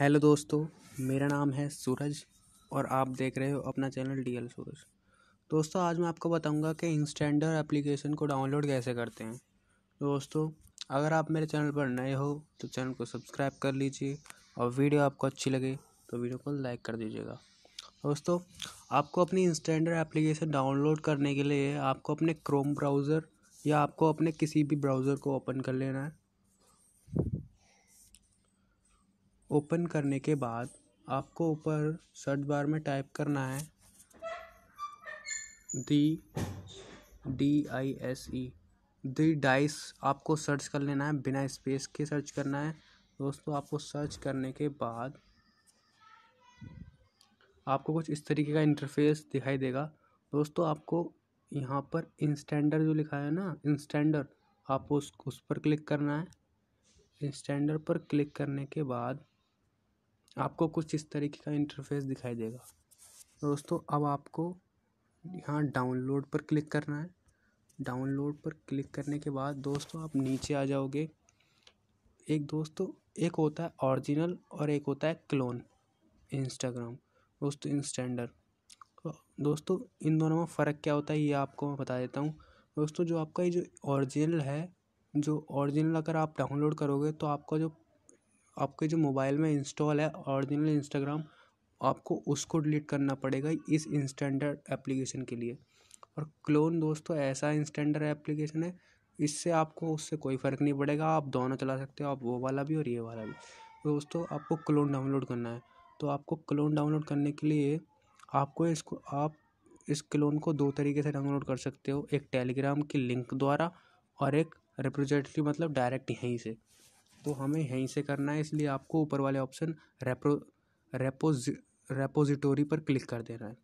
hello दोस्तों मेरा नाम है सूरज और आप देख रहे हो अपना चैनल डी एल सूरज दोस्तों आज मैं आपको बताऊंगा कि इंस्टेंडर एप्लीकेशन को डाउनलोड कैसे करते हैं दोस्तों अगर आप मेरे चैनल पर नए हो तो चैनल को सब्सक्राइब कर लीजिए और वीडियो आपको अच्छी लगे तो वीडियो को लाइक कर दीजिएगा दोस्तों आपको अपनी इंस्टेंडर एप्लीकेशन डाउनलोड करने के लिए आपको अपने क्रोम ब्राउज़र या आपको अपने किसी भी ब्राउज़र को ओपन कर लेना है ओपन करने के बाद आपको ऊपर सर्च बार में टाइप करना है the D I S E the DISE आपको सर्च कर लेना है बिना स्पेस के सर्च करना है दोस्तों आपको सर्च करने के बाद आपको कुछ इस तरीके का इंटरफेस दिखाई देगा दोस्तों आपको यहाँ पर इंस्टेंडर जो लिखा है ना इंस्टेंडर आपको उस उस पर क्लिक करना है इंस्टेंडर पर क्लिक करने के बाद आपको कुछ इस तरीके का इंटरफेस दिखाई देगा तो दोस्तों अब आपको यहाँ डाउनलोड पर क्लिक करना है डाउनलोड पर क्लिक करने के बाद दोस्तों आप नीचे आ जाओगे एक दोस्तों एक होता है ओरिजिनल और एक होता है क्लोन इंस्टाग्राम दोस्तों इंस्टेंडर तो दोस्तों इन दोनों में फ़र्क क्या होता है ये आपको मैं बता देता हूँ दोस्तों जो आपका ये जो ओरिजिनल है जो ओरिजिनल अगर आप डाउनलोड करोगे तो आपका जो आपके जो मोबाइल में इंस्टॉल है ऑरिजिनल इंस्टाग्राम आपको उसको डिलीट करना पड़ेगा इस इंस्टेंडर एप्लीकेशन के लिए और क्लोन दोस्तों ऐसा इंस्टेंडर एप्लीकेशन है इससे आपको उससे कोई फ़र्क नहीं पड़ेगा आप दोनों चला सकते हो आप वो वाला भी और ये वाला भी तो दोस्तों आपको क्लोन डाउनलोड करना है तो आपको क्लोन डाउनलोड करने के लिए आपको इसको आप इस क्लोन को दो तरीके से डाउनलोड कर सकते हो एक टेलीग्राम की लिंक द्वारा और एक रिप्रेजेंटेटिव मतलब डायरेक्ट यहीं से तो हमें यहीं से करना है इसलिए आपको ऊपर वाले ऑप्शन रेपो रेपोज रेपोजिटोरी पर क्लिक कर देना है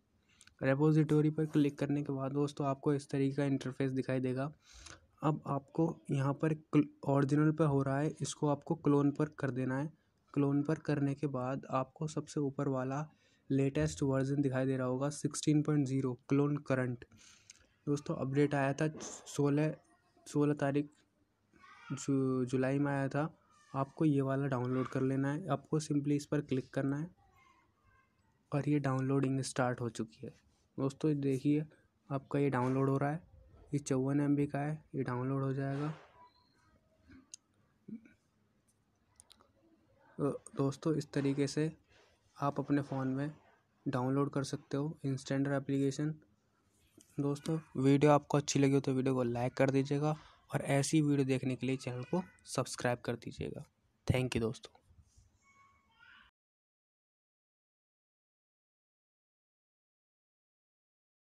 रेपोजिटोरी पर क्लिक करने के बाद दोस्तों आपको इस तरीके का इंटरफेस दिखाई देगा अब आपको यहाँ पर ओरिजिनल पर हो रहा है इसको आपको क्लोन पर कर देना है क्लोन पर करने के बाद आपको सबसे ऊपर वाला लेटेस्ट वर्जन दिखाई दे रहा होगा sixteen point zero clone current दोस्तों अपडेट आया था सोलह सोलह तारीख जु, जुलाई में आया था आपको ये वाला डाउनलोड कर लेना है आपको सिंपली इस पर क्लिक करना है और ये डाउनलोडिंग स्टार्ट हो चुकी है दोस्तों देखिए आपका ये डाउनलोड हो रहा है ये चौवन एम का है ये डाउनलोड हो जाएगा दोस्तों इस तरीके से आप अपने फ़ोन में डाउनलोड कर सकते हो इंस्टेंडर एप्लीकेशन दोस्तों वीडियो आपको अच्छी लगी हो तो वीडियो को लाइक कर दीजिएगा और ऐसी वीडियो देखने के लिए चैनल को सब्सक्राइब कर दीजिएगा थैंक यू दोस्तों